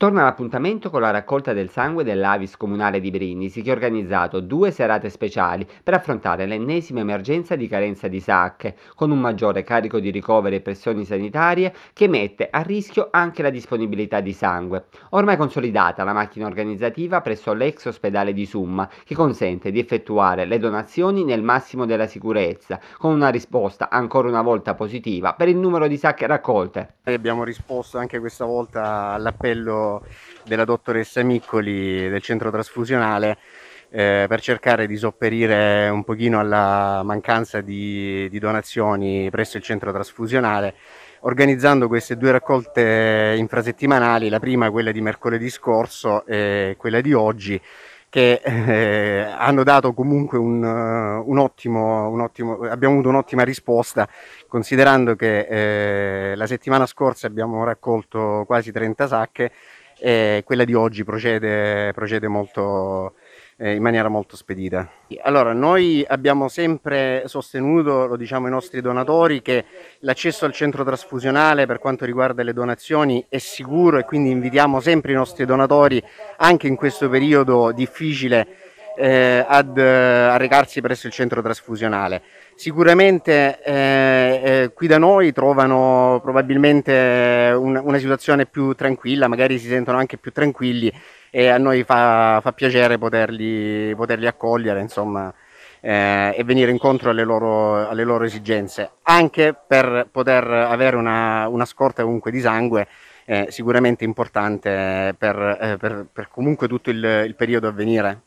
Torna l'appuntamento con la raccolta del sangue dell'Avis Comunale di Brindisi che ha organizzato due serate speciali per affrontare l'ennesima emergenza di carenza di sacche, con un maggiore carico di ricoveri e pressioni sanitarie che mette a rischio anche la disponibilità di sangue. Ormai consolidata la macchina organizzativa presso l'ex ospedale di Summa che consente di effettuare le donazioni nel massimo della sicurezza, con una risposta ancora una volta positiva per il numero di sacche raccolte. Abbiamo risposto anche questa volta all'appello della dottoressa Miccoli del centro trasfusionale eh, per cercare di sopperire un pochino alla mancanza di, di donazioni presso il centro trasfusionale organizzando queste due raccolte infrasettimanali, la prima quella di mercoledì scorso e quella di oggi che eh, hanno dato comunque un, eh, un, ottimo, un, ottimo, abbiamo avuto un'ottima risposta considerando che eh, la settimana scorsa abbiamo raccolto quasi 30 sacche e quella di oggi procede, procede molto, eh, in maniera molto spedita. Allora, noi abbiamo sempre sostenuto, lo diciamo ai nostri donatori, che l'accesso al centro trasfusionale per quanto riguarda le donazioni è sicuro e quindi invitiamo sempre i nostri donatori, anche in questo periodo difficile, eh, ad, eh, a recarsi presso il centro trasfusionale. Sicuramente eh, eh, qui da noi trovano probabilmente un, una situazione più tranquilla, magari si sentono anche più tranquilli e a noi fa, fa piacere poterli, poterli accogliere insomma, eh, e venire incontro alle loro, alle loro, esigenze, anche per poter avere una, una scorta comunque di sangue eh, sicuramente importante per, per, per, comunque tutto il, il periodo a venire.